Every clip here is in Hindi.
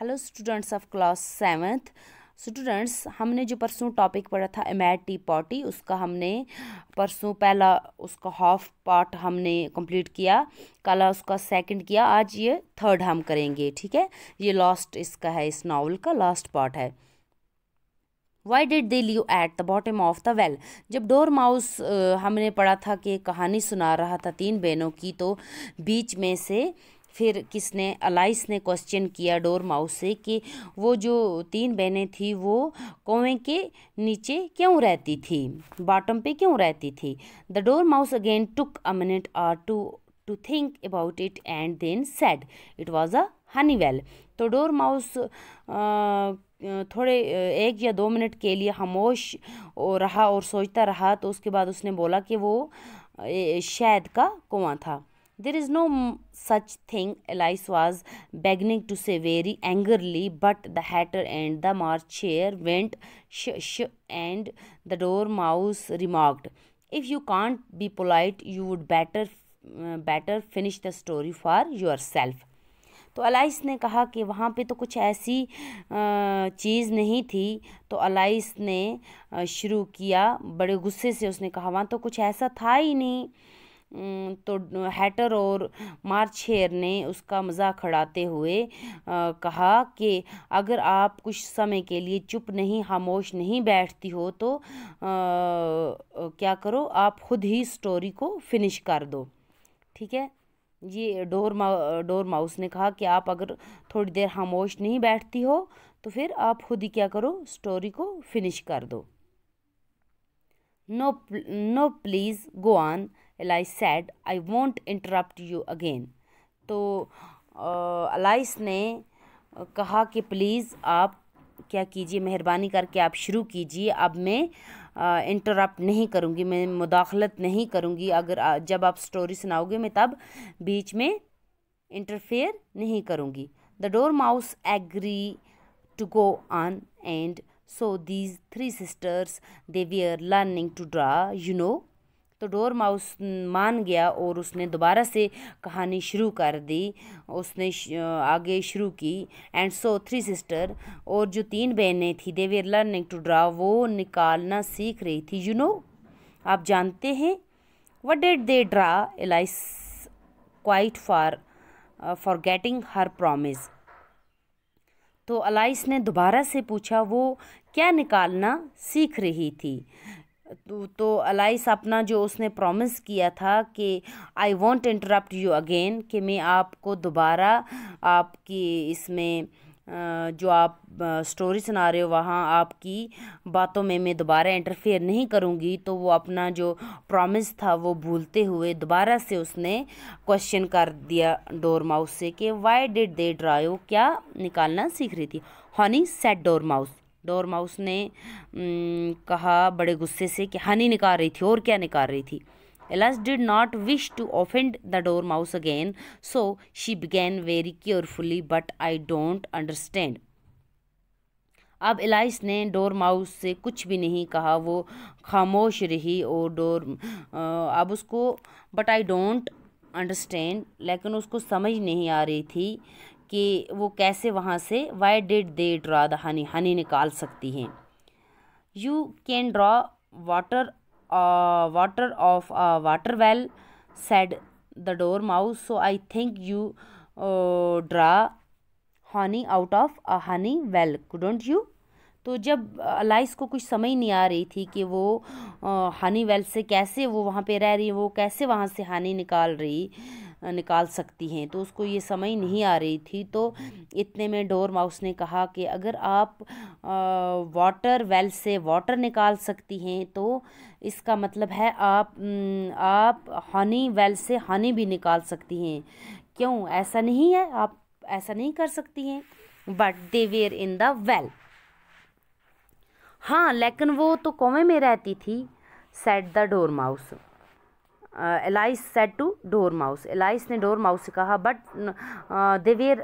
Hello students of class seventh students हमने जो परसों टॉपिक पढ़ा था एमैट टी पॉटी उसका हमने परसों पहला उसका हाफ पार्ट हमने कंप्लीट किया कल उसका सेकंड किया आज ये थर्ड हम करेंगे ठीक है ये लास्ट इसका है इस नावल का लास्ट पार्ट है why did they live at the bottom of the well जब डोर माउस हमने पढ़ा था कि कहानी सुना रहा था तीन बहनों की तो बीच में से फिर किसने अलाइस ने क्वेश्चन किया डोर माउस से कि वो जो तीन बहनें थी वो कौवें के नीचे क्यों रहती थी बॉटम पे क्यों रहती थी the dormouse again took a minute or two to think about it and then said it was a honey well तो डोर माउस थोड़े एक या दो मिनट के लिए खामोश रहा और सोचता रहा तो उसके बाद उसने बोला कि वो शायद का कुआँ था There is no such thing, Elise was beginning to say very angrily, but the hatter and the March chair went sh sh and the dormouse remarked, If you can't be polite, you would better uh, better finish the story for yourself. तो अलाइस ने कहा कि वहाँ पे तो कुछ ऐसी चीज़ नहीं थी तो अलाइस ने शुरू किया बड़े गुस्से से उसने कहा वहाँ तो कुछ ऐसा था ही नहीं तो हैटर और मार्चेयर ने उसका मजाक उड़ाते हुए आ, कहा कि अगर आप कुछ समय के लिए चुप नहीं खामोश नहीं बैठती हो तो आ, क्या करो आप खुद ही स्टोरी को फिनिश कर दो ठीक है ये डोर मा डोर माउस ने कहा कि आप अगर थोड़ी देर खामोश नहीं बैठती हो तो फिर आप खुद ही क्या करो स्टोरी को फिनिश कर दो no no please go on Alice said I won't interrupt you again तो अलाइस ने कहा कि प्लीज़ आप क्या कीजिए मेहरबानी करके आप शुरू कीजिए अब मैं इंटरप्ट नहीं करूँगी मैं मुदाखलत नहीं करूँगी अगर जब आप स्टोरी सुनाओगे मैं तब बीच में इंटरफेयर नहीं करूँगी the dormouse agree to go on and so these three sisters they we are learning to draw you know तो डोर माउस मान गया और उसने दोबारा से कहानी शुरू कर दी उसने आगे शुरू की एंड सो थ्री सिस्टर और जो तीन बहनें थी they were learning to draw वो निकालना सीख रही थी यू you नो know, आप जानते हैं what did they draw Alice quite for forgetting her promise तो अलाइस ने दोबारा से पूछा वो क्या निकालना सीख रही थी तो, तो अलाइस अपना जो उसने प्रॉमिस किया था कि I won't interrupt you again कि मैं आपको दोबारा आपकी इसमें जो आप स्टोरी सुना रहे हो वहाँ आपकी बातों में मैं दोबारा इंटरफेयर नहीं करूँगी तो वो अपना जो प्रॉमिस था वो भूलते हुए दोबारा से उसने क्वेश्चन कर दिया डोर माउस से कि वाई डिड दे ड्राइव क्या निकालना सीख रही थी honey said dormouse dormouse ने कहा बड़े गुस्से से कि हनी निकाल रही थी और क्या निकाल रही थी Alice did not wish to offend the dormouse again so she began very carefully but I don't understand अब एलाइस ने डोर माउस से कुछ भी नहीं कहा वो खामोश रही और डोर अब उसको बट आई डोंट अंडरस्टैंड लेकिन उसको समझ नहीं आ रही थी कि वो कैसे वहाँ से why did they draw the honey honey निकाल सकती हैं you can draw water water of water well said the dormouse so I think you draw honey out of a honey well don't you तो जब अलाइस uh, को कुछ समझ नहीं आ रही थी कि वो हनी uh, वेल से कैसे वो वहाँ पे रह रही वो कैसे वहाँ से हनी निकाल रही निकाल सकती हैं तो उसको ये समय नहीं आ रही थी तो इतने में डोर माउस ने कहा कि अगर आप वाटर वेल से वाटर निकाल सकती हैं तो इसका मतलब है आप आप हनी वेल से हनी भी निकाल सकती हैं क्यों ऐसा नहीं है आप ऐसा नहीं कर सकती हैं but they were in the well हाँ लेकिन वो तो कौवे में रहती थी said the dormouse Alice said to dormouse Alice ने डोर माउस से कहा but they were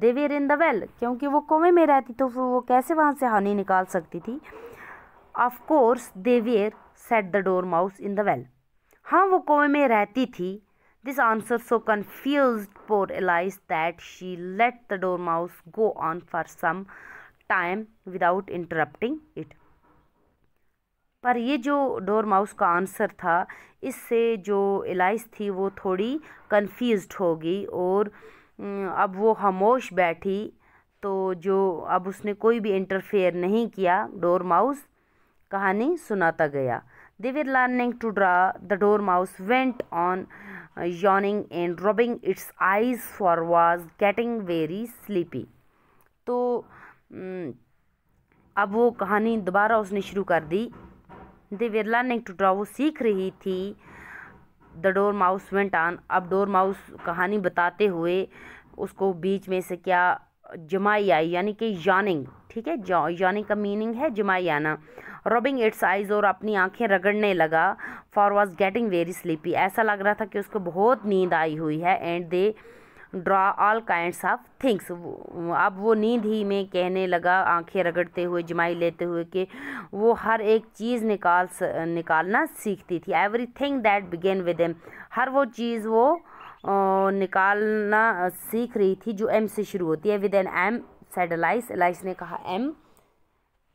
they were in the well क्योंकि वो कुएं में रहती तो वो कैसे वहाँ से हानि निकाल सकती थी of course they were said the dormouse in the well हाँ वो कुएं में रहती थी this answer so confused poor Alice that she let the dormouse go on for some time without interrupting it पर ये जो डोर माउस का आंसर था इससे जो एलाइस थी वो थोड़ी कन्फ्यूज़ हो गई और अब वो खामोश बैठी तो जो अब उसने कोई भी इंटरफेयर नहीं किया डोर माउस कहानी सुनाता गया they were to draw the dormouse went on uh, yawning and rubbing its eyes for was getting very तो अब वो कहानी दोबारा उसने शुरू कर दी लर्निंग ने एक वो सीख रही थी the dormouse went on अब डोर माउस कहानी बताते हुए उसको बीच में से क्या जमाई आई यानी कि यानिंग ठीक है यानिंग का मीनिंग है जमाई आना रॉबिंग इट्स आइज़ और अपनी आंखें रगड़ने लगा for was getting very sleepy ऐसा लग रहा था कि उसको बहुत नींद आई हुई है and they draw all kinds of things अब वो नींद ही में कहने लगा आंखें रगड़ते हुए जमाई लेते हुए कि वो हर एक चीज़ निकाल निकालना सीखती थी everything that began with M हर वो चीज़ वो निकालना सीख रही थी जो एम से शुरू होती है with an M said Alice Alice ने कहा एम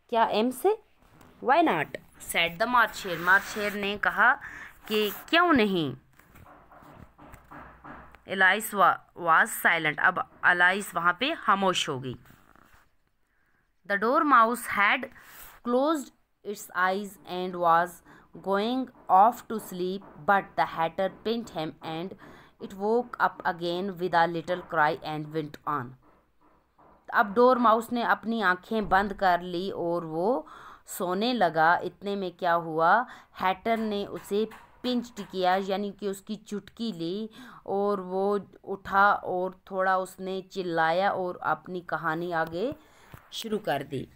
क्या एम से why not said the March Hare March Hare ने कहा कि क्यों नहीं एलाइस वाज साइलेंट अब अलाइस वहाँ पे खामोश हो गई the dormouse had close its eyes and was going off to sleep but the Hatter pinched him and it woke up again with a little cry and went on अब डोर माउस ने अपनी आंखें बंद कर ली और वो सोने लगा इतने में क्या हुआ हैटर ने उसे पिंचड किया यानी कि उसकी चुटकी ली और वो उठा और थोड़ा उसने चिल्लाया और अपनी कहानी आगे शुरू कर दी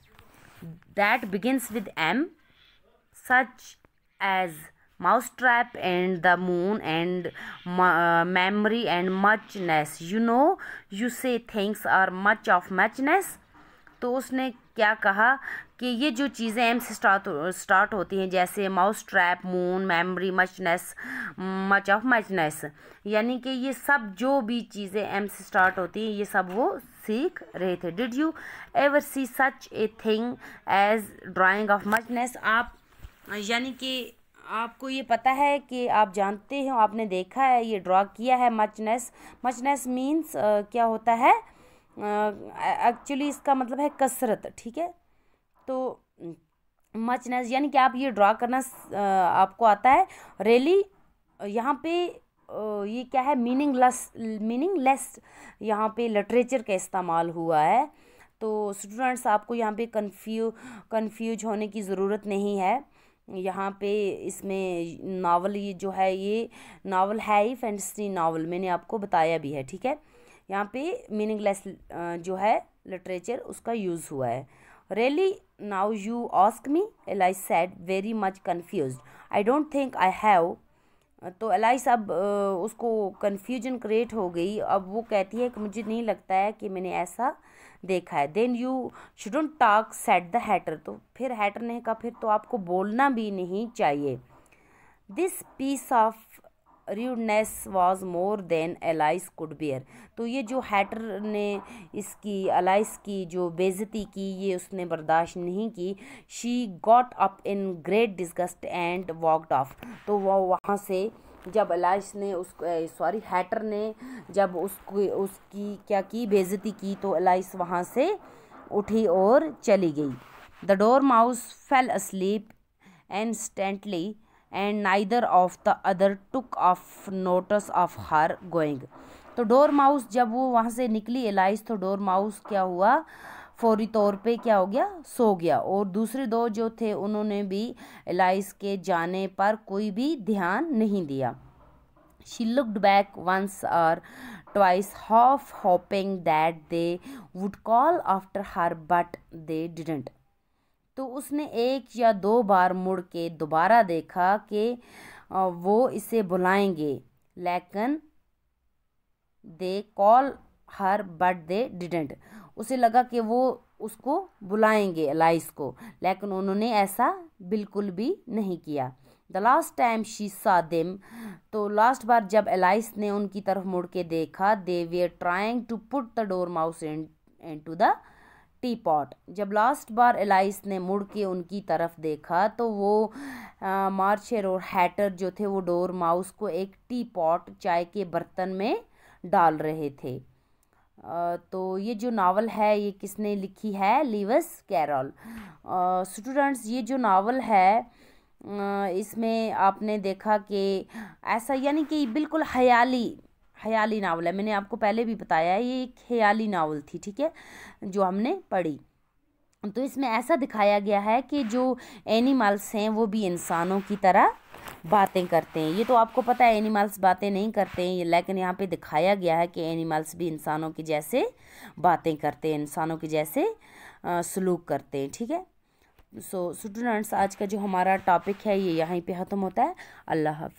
that begins with M such as mousetrap and the moon and memory and muchness you know you say things are much of muchness तो उसने क्या कहा कि ये जो चीज़ें एम से स्टार्ट स्टार्ट होती हैं जैसे mousetrap moon memory muchness much of muchness यानी कि ये सब जो भी चीज़ें एम से स्टार्ट होती हैं ये सब वो सीख रहे थे did you ever see such a thing as drawing of muchness आप यानी कि आपको ये पता है कि आप जानते हो आपने देखा है ये ड्रा किया है मचनेस मचनेस मीन्स क्या होता है एक्चुअली uh, इसका मतलब है कसरत ठीक है तो मचनेस यानी कि आप ये ड्रा करना आपको आता है रेली यहाँ पे ये क्या है मीनिंग लेस यहाँ पे लिटरेचर का इस्तेमाल हुआ है तो स्टूडेंट्स आपको यहाँ पे कन्फ्यू कन्फ्यूज होने की ज़रूरत नहीं है यहाँ पे इसमें नावल ये जो है ये नावल है ही फैंटसी नावल मैंने आपको बताया भी है ठीक है यहाँ पे मीनिंगलेस जो है लिटरेचर उसका यूज़ हुआ है Really? Now you ask me? Eli said, very much confused. I don't think I have. तो एलाइस अब उसको कन्फ्यूजन क्रिएट हो गई अब वो कहती है कि मुझे नहीं लगता है कि मैंने ऐसा देखा है then you shouldn't talk said the Hatter तो फिर हैटर ने कहा फिर तो आपको बोलना भी नहीं चाहिए this piece of rudeness was more than Alice could bear तो ये जो हैटर ने इसकी अलाइस की जो बेजती की ये उसने बर्दाश्त नहीं की she got up in great disgust and walked off तो वो वहाँ से जब अलाइस ने उस सॉरी हैटर ने जब उसको उसकी क्या की बेजती की तो अलाइस वहाँ से उठी और चली गई the dormouse fell and instantly and neither of the other took of notice of her going तो डोर माउस जब वो वहाँ से निकली एलाइस तो डोर माउस क्या हुआ फौरी तौर पे क्या हो गया सो गया और दूसरे दो जो थे उन्होंने भी एलाइस के जाने पर कोई भी ध्यान नहीं दिया she looked back once or twice half hoping that they would call after her but they didn't तो उसने एक या दो बार मुड़ के दोबारा देखा कि वो इसे बुलाएंगे लेकिन they call her but they didn't उसे लगा कि वो उसको बुलाएंगे एलाइस को लेकिन उन्होंने ऐसा बिल्कुल भी नहीं किया द लास्ट टाइम शी सा दिम तो लास्ट बार जब एलाइस ने उनकी तरफ मुड़ के देखा they were trying to put the dormouse into the teapot जब लास्ट बार एलाइस ने मुड़ के उनकी तरफ देखा तो वो मार्चर और हैटर जो थे वो डोर माउस को एक टी पॉट चाय के बर्तन में डाल रहे थे आ, तो ये जो नावल है ये किसने लिखी है लिवस कैरल स्टूडेंट्स ये जो नावल है इसमें आपने देखा कि ऐसा यानी कि बिल्कुल हयाली ख्याली नावल है मैंने आपको पहले भी बताया है ये एक ख्याली नावल थी ठीक है जो हमने पढ़ी तो इसमें ऐसा दिखाया गया है कि जो एनिमल्स हैं वो भी इंसानों की तरह बातें करते हैं ये तो आपको पता है एनिमल्स बातें नहीं करते हैं लेकिन यहाँ पे दिखाया गया है कि एनिमल्स भी इंसानों के जैसे बातें करते हैं इंसानों के जैसे सलूक करते हैं ठीक है सो स्टूडेंट्स आज का जो हमारा टॉपिक है ये यहीं पर ख़त्म होता है अल्लाह हाफि